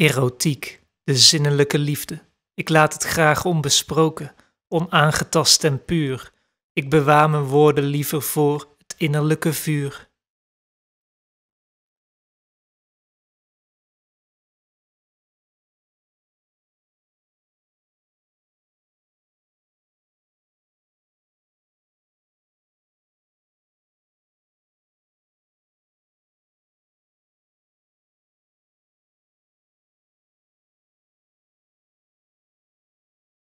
Erotiek, de zinnelijke liefde. Ik laat het graag onbesproken, onaangetast en puur. Ik bewaar mijn woorden liever voor het innerlijke vuur.